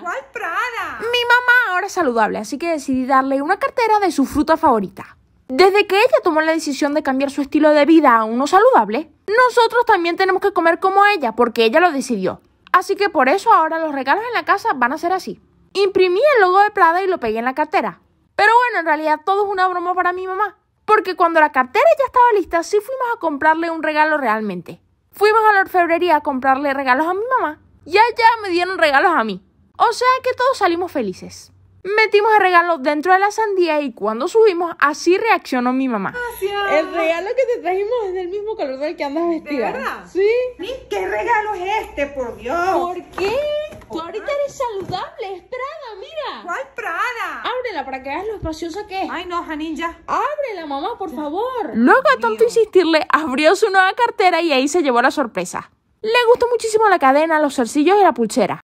¿Cuál Prada? Mi mamá ahora es saludable, así que decidí darle una cartera de su fruta favorita. Desde que ella tomó la decisión de cambiar su estilo de vida a uno saludable, nosotros también tenemos que comer como ella, porque ella lo decidió. Así que por eso ahora los regalos en la casa van a ser así. Imprimí el logo de Prada y lo pegué en la cartera. Pero bueno, en realidad todo es una broma para mi mamá, porque cuando la cartera ya estaba lista, sí fuimos a comprarle un regalo realmente. Fuimos a la orfebrería a comprarle regalos a mi mamá y allá me dieron regalos a mí. O sea que todos salimos felices. Metimos el regalo dentro de la sandía y cuando subimos, así reaccionó mi mamá. Gracias. El regalo que te trajimos es del mismo color del que andas vestida. ¿De verdad? Sí. ¿Qué regalo es este, por Dios? ¿Por qué? Tú ahorita eres saludable, es Prada, mira. ¿Cuál Prada? Ábrela para que veas lo espaciosa que es. Ay, no, Janinja. Ábrela, mamá, por favor. Luego a tanto insistirle, abrió su nueva cartera y ahí se llevó la sorpresa. Le gustó muchísimo la cadena, los cercillos y la pulsera.